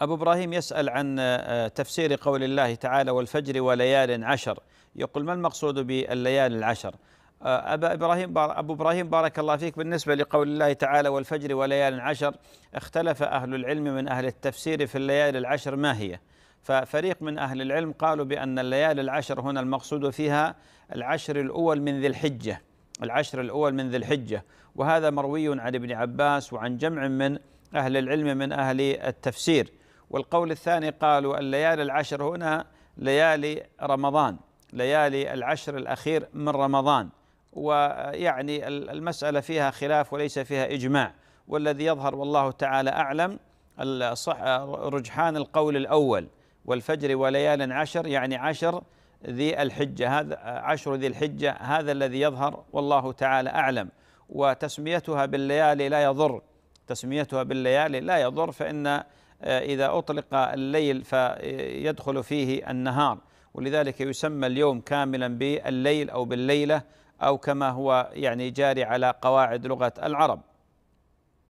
أبو إبراهيم يسأل عن آه، تفسير قول الله تعالى والفجر وليال عشر يقول ما المقصود بالليالي العشر آه، أبا إبراهيم أبو إبراهيم بارك الله فيك بالنسبة لقول الله تعالى والفجر وليال عشر اختلف أهل العلم من أهل التفسير في الليالي العشر ما هي ففريق من أهل العلم قالوا بأن الليالي العشر هنا المقصود فيها العشر الأول من ذي الحجة العشر الأول من ذي الحجة وهذا مروي عن ابن عباس وعن جمع من أهل العلم من أهل التفسير والقول الثاني قالوا الليالي العشر هنا ليالي رمضان ليالي العشر الأخير من رمضان ويعني المسألة فيها خلاف وليس فيها إجماع والذي يظهر والله تعالى أعلم رجحان القول الأول والفجر وليال عشر يعني عشر ذي الحجة هذا عشر ذي الحجة هذا الذي يظهر والله تعالى أعلم وتسميتها بالليالي لا يضر تسميتها بالليالي لا يضر فإن إذا أطلق الليل فيدخل فيه النهار ولذلك يسمى اليوم كاملا بالليل أو بالليلة أو كما هو يعني جاري على قواعد لغة العرب